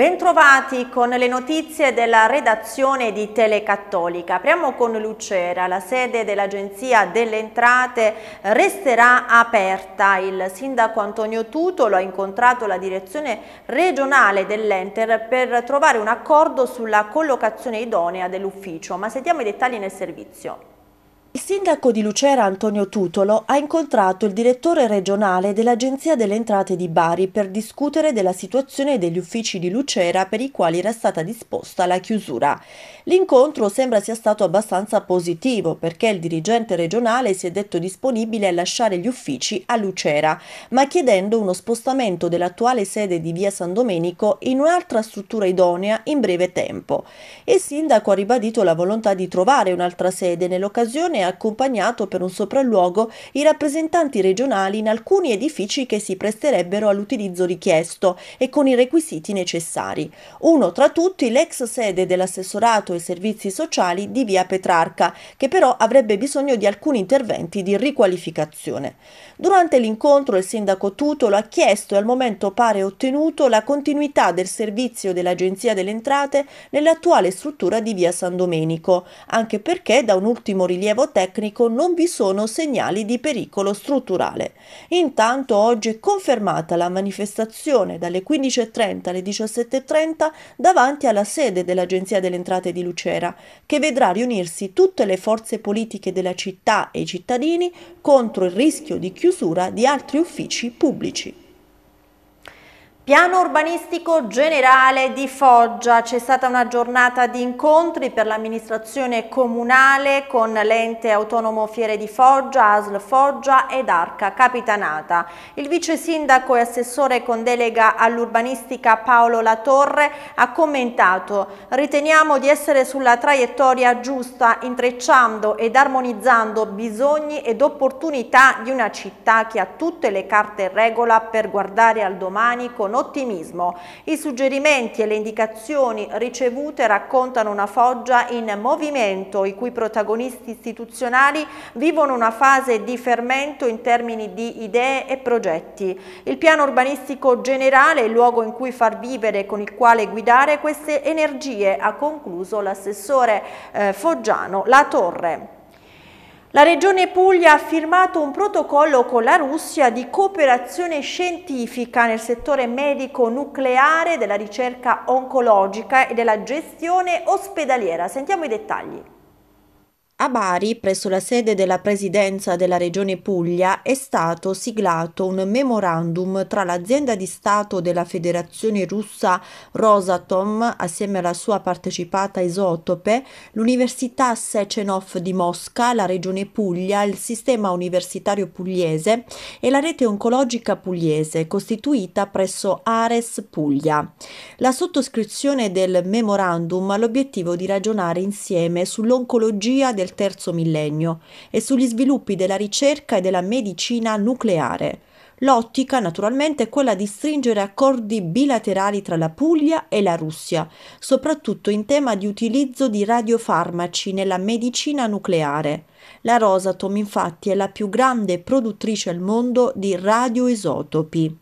Bentrovati con le notizie della redazione di Telecattolica. Apriamo con Lucera, la sede dell'Agenzia delle Entrate resterà aperta. Il sindaco Antonio Tutolo ha incontrato la direzione regionale dell'Enter per trovare un accordo sulla collocazione idonea dell'ufficio, ma sentiamo i dettagli nel servizio. Il sindaco di Lucera Antonio Tutolo ha incontrato il direttore regionale dell'Agenzia delle Entrate di Bari per discutere della situazione degli uffici di Lucera per i quali era stata disposta la chiusura. L'incontro sembra sia stato abbastanza positivo perché il dirigente regionale si è detto disponibile a lasciare gli uffici a Lucera, ma chiedendo uno spostamento dell'attuale sede di Via San Domenico in un'altra struttura idonea in breve tempo. Il sindaco ha ribadito la volontà di trovare un'altra sede nell'occasione ha accompagnato per un sopralluogo i rappresentanti regionali in alcuni edifici che si presterebbero all'utilizzo richiesto e con i requisiti necessari. Uno tra tutti l'ex sede dell'assessorato ai servizi sociali di via Petrarca, che però avrebbe bisogno di alcuni interventi di riqualificazione. Durante l'incontro il sindaco Tutolo ha chiesto e al momento pare ottenuto la continuità del servizio dell'Agenzia delle Entrate nell'attuale struttura di via San Domenico, anche perché da un ultimo rilievo tecnico non vi sono segnali di pericolo strutturale. Intanto oggi è confermata la manifestazione dalle 15.30 alle 17.30 davanti alla sede dell'Agenzia delle Entrate di Lucera, che vedrà riunirsi tutte le forze politiche della città e i cittadini contro il rischio di chiusura di altri uffici pubblici. Piano urbanistico generale di Foggia, c'è stata una giornata di incontri per l'amministrazione comunale con l'ente autonomo Fiere di Foggia, ASL Foggia ed Arca Capitanata. Il vice sindaco e assessore con delega all'urbanistica Paolo Latorre ha commentato «Riteniamo di essere sulla traiettoria giusta intrecciando ed armonizzando bisogni ed opportunità di una città che ha tutte le carte in regola per guardare al domani con ottimismo. I suggerimenti e le indicazioni ricevute raccontano una Foggia in movimento, i cui protagonisti istituzionali vivono una fase di fermento in termini di idee e progetti. Il piano urbanistico generale è il luogo in cui far vivere e con il quale guidare queste energie, ha concluso l'assessore eh, Foggiano La Torre. La Regione Puglia ha firmato un protocollo con la Russia di cooperazione scientifica nel settore medico-nucleare, della ricerca oncologica e della gestione ospedaliera. Sentiamo i dettagli. A Bari, presso la sede della Presidenza della Regione Puglia, è stato siglato un memorandum tra l'azienda di Stato della Federazione russa Rosatom, assieme alla sua partecipata Isotope, l'Università Sechenov di Mosca, la Regione Puglia, il Sistema Universitario Pugliese e la Rete Oncologica Pugliese, costituita presso Ares Puglia. La sottoscrizione del memorandum ha l'obiettivo di ragionare insieme sull'oncologia del del terzo millennio e sugli sviluppi della ricerca e della medicina nucleare. L'ottica, naturalmente, è quella di stringere accordi bilaterali tra la Puglia e la Russia, soprattutto in tema di utilizzo di radiofarmaci nella medicina nucleare. La Rosatom, infatti, è la più grande produttrice al mondo di radioisotopi.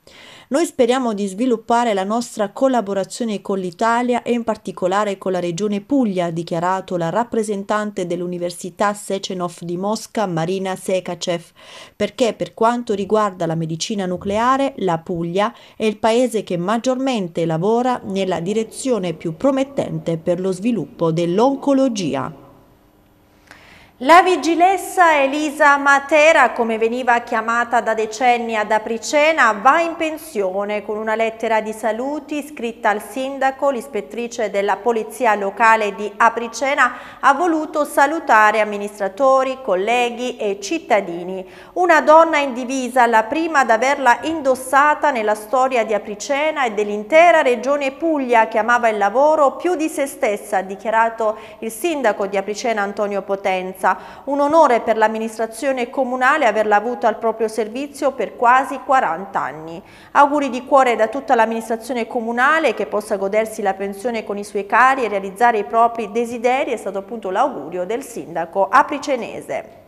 Noi speriamo di sviluppare la nostra collaborazione con l'Italia e in particolare con la regione Puglia, ha dichiarato la rappresentante dell'Università Sechenov di Mosca, Marina Sekacev, perché per quanto riguarda la medicina nucleare, la Puglia è il paese che maggiormente lavora nella direzione più promettente per lo sviluppo dell'oncologia. La vigilessa Elisa Matera, come veniva chiamata da decenni ad Apricena, va in pensione con una lettera di saluti scritta al sindaco. L'ispettrice della polizia locale di Apricena ha voluto salutare amministratori, colleghi e cittadini. Una donna in divisa, la prima ad averla indossata nella storia di Apricena e dell'intera regione Puglia che amava il lavoro più di se stessa, ha dichiarato il sindaco di Apricena Antonio Potenza. Costanza, un onore per l'amministrazione comunale averla avuta al proprio servizio per quasi 40 anni. Auguri di cuore da tutta l'amministrazione comunale che possa godersi la pensione con i suoi cari e realizzare i propri desideri è stato appunto l'augurio del sindaco apricenese.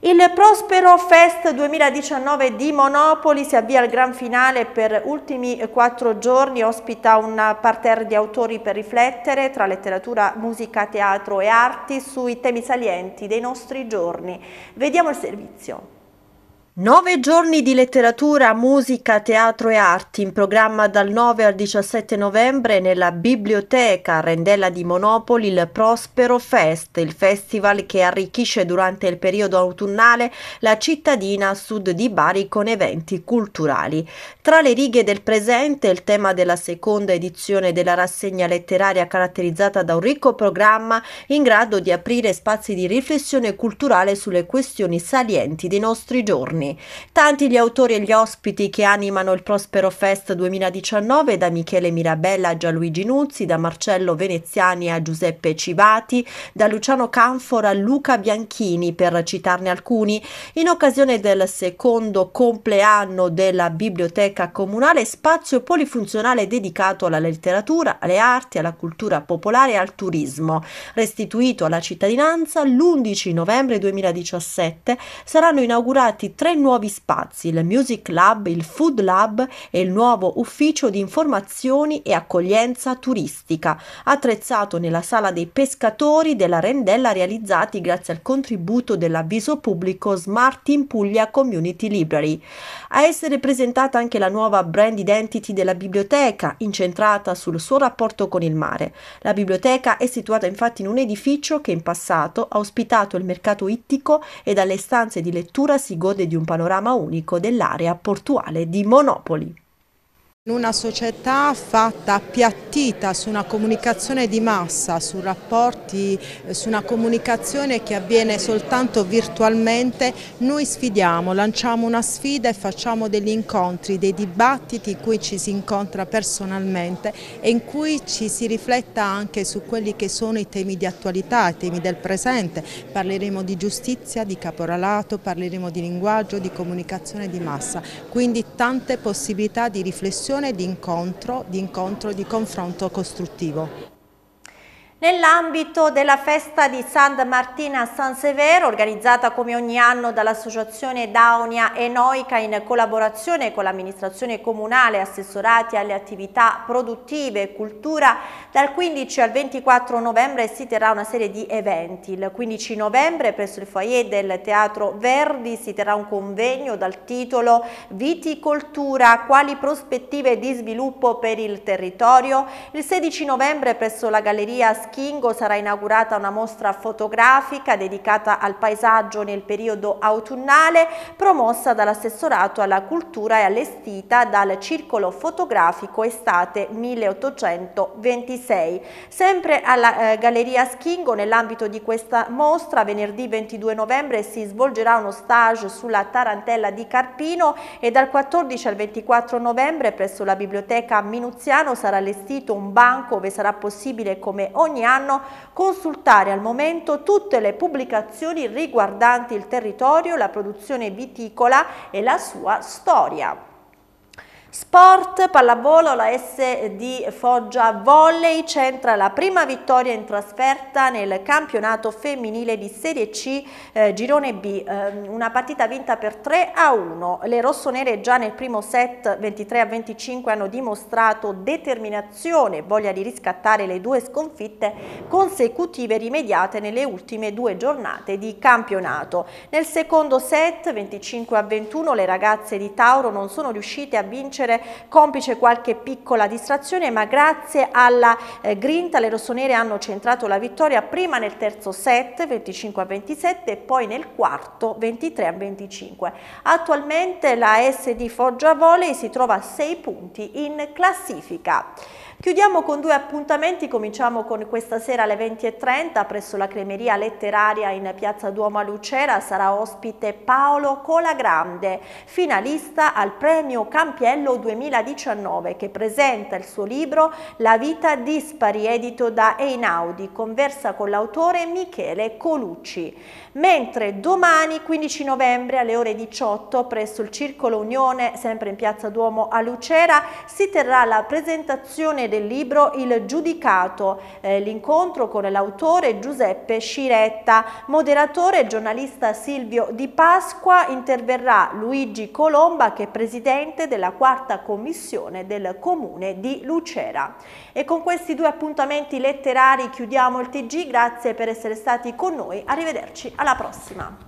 Il Prospero Fest 2019 di Monopoli si avvia al gran finale per ultimi quattro giorni, ospita un parterre di autori per riflettere tra letteratura, musica, teatro e arti sui temi salienti dei nostri giorni. Vediamo il servizio. Nove giorni di letteratura, musica, teatro e arti in programma dal 9 al 17 novembre nella biblioteca Rendella di Monopoli il Prospero Fest, il festival che arricchisce durante il periodo autunnale la cittadina a sud di Bari con eventi culturali. Tra le righe del presente il tema della seconda edizione della rassegna letteraria caratterizzata da un ricco programma in grado di aprire spazi di riflessione culturale sulle questioni salienti dei nostri giorni italiani. Tanti gli autori e gli ospiti che animano il Prospero Fest 2019, da Michele Mirabella a Gianluigi Nuzzi, da Marcello Veneziani a Giuseppe Civati, da Luciano Canfora a Luca Bianchini, per citarne alcuni, in occasione del secondo compleanno della Biblioteca Comunale, spazio polifunzionale dedicato alla letteratura, alle arti, alla cultura popolare e al turismo. Restituito alla cittadinanza l'11 novembre 2017 saranno inaugurati tre nuovi spazi, il Music Lab, il Food Lab e il nuovo ufficio di informazioni e accoglienza turistica, attrezzato nella sala dei pescatori della Rendella realizzati grazie al contributo dell'avviso pubblico Smart in Puglia Community Library. A essere presentata anche la nuova brand identity della biblioteca, incentrata sul suo rapporto con il mare. La biblioteca è situata infatti in un edificio che in passato ha ospitato il mercato ittico e dalle stanze di lettura si gode di un panorama unico dell'area portuale di Monopoli. In una società fatta appiattita su una comunicazione di massa, su rapporti, eh, su una comunicazione che avviene soltanto virtualmente, noi sfidiamo, lanciamo una sfida e facciamo degli incontri, dei dibattiti in cui ci si incontra personalmente e in cui ci si rifletta anche su quelli che sono i temi di attualità, i temi del presente. Parleremo di giustizia, di caporalato, parleremo di linguaggio, di comunicazione di massa, quindi tante possibilità di riflessione situazione di incontro, di incontro, di confronto costruttivo. Nell'ambito della festa di San Martina a San Severo, organizzata come ogni anno dall'associazione Daunia Noica in collaborazione con l'amministrazione comunale assessorati alle attività produttive e cultura, dal 15 al 24 novembre si terrà una serie di eventi. Il 15 novembre presso il foyer del Teatro Verdi si terrà un convegno dal titolo Viticoltura, quali prospettive di sviluppo per il territorio. Il 16 novembre presso la Galleria Schingo sarà inaugurata una mostra fotografica dedicata al paesaggio nel periodo autunnale promossa dall'assessorato alla cultura e allestita dal Circolo Fotografico Estate 1826. Sempre alla eh, Galleria Schingo nell'ambito di questa mostra venerdì 22 novembre si svolgerà uno stage sulla tarantella di Carpino e dal 14 al 24 novembre presso la biblioteca Minuziano sarà allestito un banco dove sarà possibile come ogni ogni anno consultare al momento tutte le pubblicazioni riguardanti il territorio, la produzione viticola e la sua storia. Sport, pallavolo, la S di Foggia Volley centra la prima vittoria in trasferta nel campionato femminile di Serie C eh, Girone B, eh, una partita vinta per 3 a 1. Le rossonere già nel primo set 23 a 25 hanno dimostrato determinazione e voglia di riscattare le due sconfitte consecutive rimediate nelle ultime due giornate di campionato. Nel secondo set 25 a 21 le ragazze di Tauro non sono riuscite a vincere vincere, complice qualche piccola distrazione, ma grazie alla eh, grinta le rossonere hanno centrato la vittoria prima nel terzo set 25 a 27 e poi nel quarto 23 a 25. Attualmente la SD Foggia Volley si trova a 6 punti in classifica. Chiudiamo con due appuntamenti, cominciamo con questa sera alle 20.30 presso la cremeria letteraria in piazza Duomo a Lucera sarà ospite Paolo Colagrande, finalista al premio Campiello 2019 che presenta il suo libro La vita dispari edito da Einaudi, conversa con l'autore Michele Colucci. Mentre domani 15 novembre alle ore 18 presso il Circolo Unione, sempre in piazza Duomo a Lucera, si terrà la presentazione del libro Il Giudicato, eh, l'incontro con l'autore Giuseppe Sciretta, moderatore e giornalista Silvio Di Pasqua, interverrà Luigi Colomba che è presidente della quarta commissione del comune di Lucera. E con questi due appuntamenti letterari chiudiamo il TG, grazie per essere stati con noi, arrivederci alla prossima.